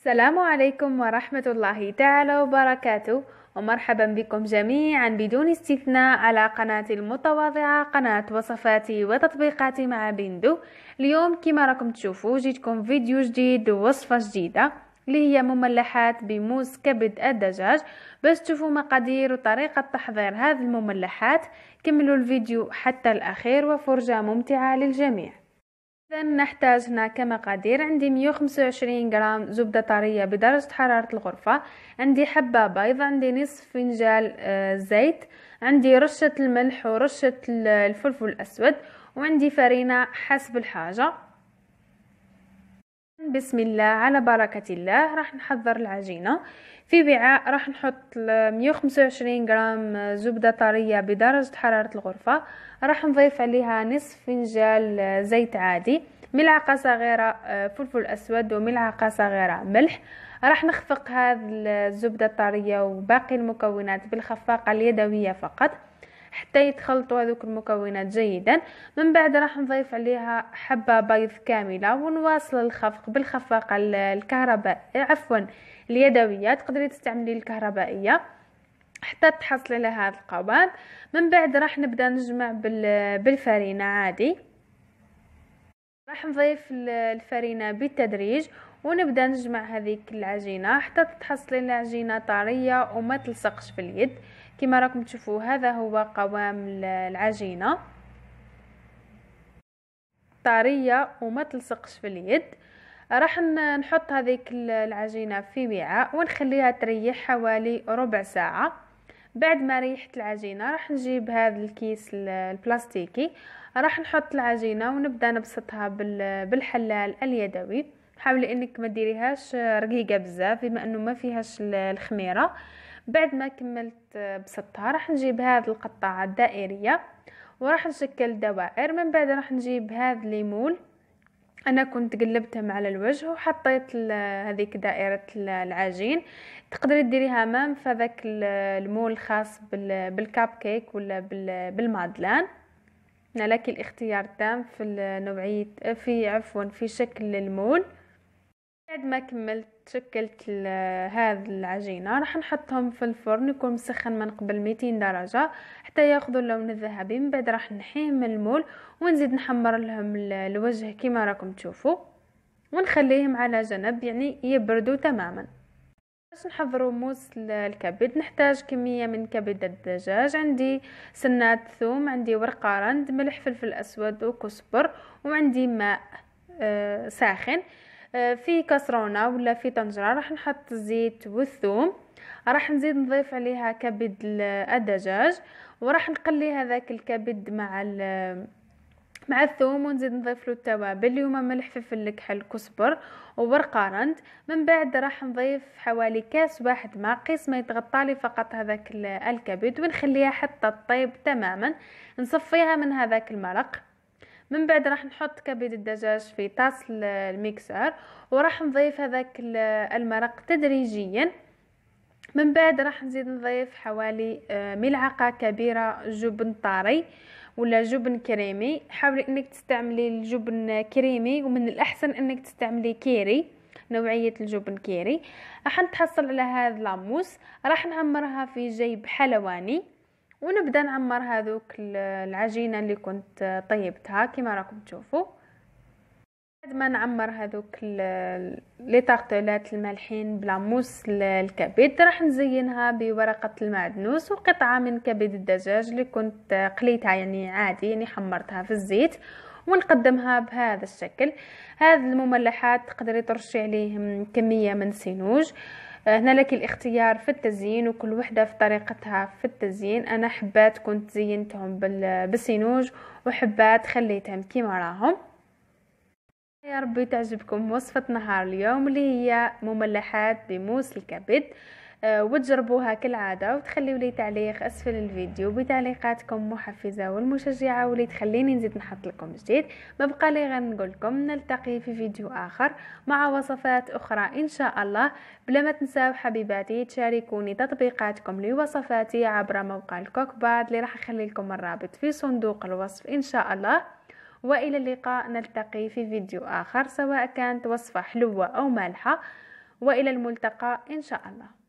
السلام عليكم ورحمة الله تعالى وبركاته ومرحبا بكم جميعا بدون استثناء على قناتي المتواضعة قناة وصفاتي وتطبيقاتي مع بندو اليوم كما راكم تشوفوا جيتكم فيديو جديد ووصفة جديدة اللي هي مملحات بموز كبد الدجاج باش تشوفوا مقادير وطريقة تحضير هذه المملحات كملوا الفيديو حتى الأخير وفرجة ممتعة للجميع إذا نحتاج هنا كمقادير عندي 125 غرام زبدة طرية بدرجة حرارة الغرفة عندي حبة بيض عندي نصف فنجال آه، زيت عندي رشة الملح ورشة الفلفل الأسود وعندي فرينة حسب الحاجة بسم الله على بركة الله راح نحضر العجينة في وعاء راح نحط 125 غرام زبدة طرية بدرجة حرارة الغرفة راح نضيف عليها نصف فنجال زيت عادي ملعقة صغيرة آه، فلفل أسود وملعقة صغيرة ملح راح نخفق هذه الزبدة الطرية وباقي المكونات بالخفاقة اليدوية فقط حتى يتخلطوا هذوك المكونات جيدا من بعد راح نضيف عليها حبة بيض كاملة ونواصل الخفق بالخفاقة الكهرباء عفوا اليدوية تقدري تستعملي الكهربائية حتى تحصلي على هذا القوام من بعد راح نبدا نجمع بالفرينه عادي راح نضيف الفرينه بالتدريج ونبدا نجمع هذيك العجينه حتى تتحصلين العجينه طريه وما تلصقش في اليد كما راكم تشوفوا هذا هو قوام العجينه طريه وما تلصقش في اليد راح نحط هذيك العجينه في وعاء ونخليها تريح حوالي ربع ساعه بعد ما ريحت العجينه راح نجيب هذا الكيس البلاستيكي راح نحط العجينه ونبدا نبسطها بالحلال اليدوي حاولي انك ما ديريهاش آه، رقيقه بزاف بما انه ما فيهاش الخميره بعد ما كملت آه، بسطها راح نجيب هذه القطاعه الدائريه وراح نشكل دوائر من بعد راح نجيب هذا الليمون انا كنت قلبتهم على الوجه وحطيت هذيك دائره العجين تقدري ديريها مام فذاك المول الخاص بالكاب كيك ولا بالمادلان لك الاختيار تام في نوعيه في عفوا في شكل المول بعد ما كملت شكلت هذا العجينه راح نحطهم في الفرن يكون مسخن من قبل 200 درجه حتى ياخذوا اللون الذهبي من بعد راح نحيهم المول ونزيد نحمر لهم الوجه كما راكم تشوفوا ونخليهم على جنب يعني يبردوا تماما باش نحضروا موس الكبد نحتاج كميه من كبد الدجاج عندي سنات ثوم عندي ورقة رند ملح فلفل اسود وكسبر وعندي ماء آه، ساخن آه، في كسرونه ولا في طنجره راح نحط الزيت والثوم راح نزيد نضيف عليها كبد الدجاج وراح نقلي هذاك الكبد مع مع الثوم ونزيد نضيف له التوابل اليوم ملح فلفل الكحل كزبر وورق رند من بعد راح نضيف حوالي كاس واحد ماء قيس ما يتغطى لي فقط هذاك الكبد ونخليها حتى تطيب تماما نصفيها من هذاك المرق من بعد راح نحط كبد الدجاج في طاس الميكسر وراح نضيف هذاك المرق تدريجيا من بعد راح نزيد نضيف حوالي آه، ملعقه كبيره جبن طري ولا جبن كريمي حاولي انك تستعملي الجبن كريمي ومن الاحسن انك تستعملي كيري نوعيه الجبن كيري راح نتحصل على هذا لاموس راح نعمرها في جيب حلواني ونبدا نعمر هذوك العجينه اللي كنت طيبتها كما راكم تشوفوا بعد ما نعمر هذوك لي طارتلات المالحين بلا موس الكبد راح نزينها بورقه المعدنوس وقطعه من كبد الدجاج اللي كنت قليتها يعني عادي يعني حمرتها في الزيت ونقدمها بهذا الشكل هذه المملحات تقدري ترشي عليهم كميه من سينوج آه هنا لك الاختيار في التزيين وكل وحدة في طريقتها في التزيين أنا حبات كنت زينتهم بالسينوج وحبات خليتهم كيما راهم يا ربي تعجبكم وصفة نهار اليوم اللي هي مملحات بموس الكبد آه، وتجربوها كالعادة وتخليوا لي تعليق أسفل الفيديو بتعليقاتكم محفزة والمشجعة واللي تخليني نزيد نحط لكم جديد ما بقى لي غير نقول لكم نلتقي في فيديو آخر مع وصفات أخرى إن شاء الله بلا ما تنساو حبيباتي تشاركوني تطبيقاتكم لوصفاتي عبر موقع الكوكباد اللي راح أخلي لكم الرابط في صندوق الوصف إن شاء الله وإلى اللقاء نلتقي في فيديو آخر سواء كانت وصفة حلوة أو مالحة وإلى الملتقى إن شاء الله